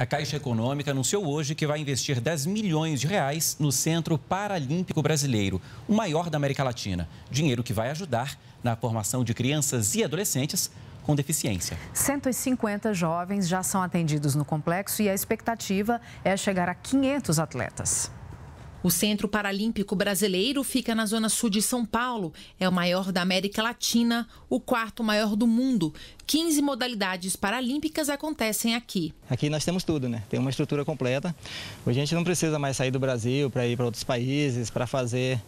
A Caixa Econômica anunciou hoje que vai investir 10 milhões de reais no Centro Paralímpico Brasileiro, o maior da América Latina. Dinheiro que vai ajudar na formação de crianças e adolescentes com deficiência. 150 jovens já são atendidos no complexo e a expectativa é chegar a 500 atletas. O Centro Paralímpico Brasileiro fica na zona sul de São Paulo, é o maior da América Latina, o quarto maior do mundo. 15 modalidades paralímpicas acontecem aqui. Aqui nós temos tudo, né? Tem uma estrutura completa. Hoje a gente não precisa mais sair do Brasil para ir para outros países, para fazer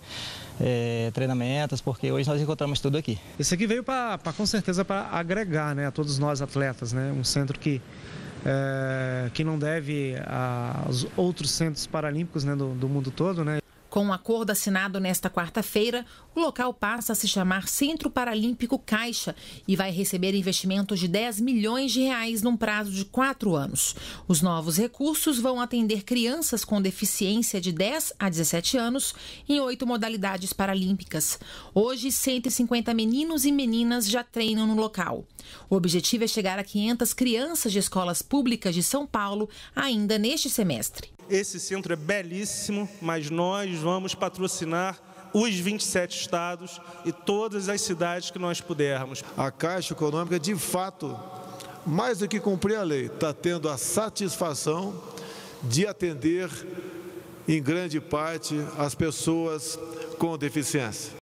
é, treinamentos, porque hoje nós encontramos tudo aqui. Esse aqui veio para, com certeza, para agregar né, a todos nós atletas, né? Um centro que é, que não deve aos outros centros paralímpicos né, do, do mundo todo. Né? Com um acordo assinado nesta quarta-feira, o local passa a se chamar Centro Paralímpico Caixa e vai receber investimentos de 10 milhões de reais num prazo de quatro anos. Os novos recursos vão atender crianças com deficiência de 10 a 17 anos em oito modalidades paralímpicas. Hoje, 150 meninos e meninas já treinam no local. O objetivo é chegar a 500 crianças de escolas públicas de São Paulo ainda neste semestre. Esse centro é belíssimo, mas nós vamos patrocinar os 27 estados e todas as cidades que nós pudermos. A Caixa Econômica, de fato, mais do que cumprir a lei, está tendo a satisfação de atender, em grande parte, as pessoas com deficiência.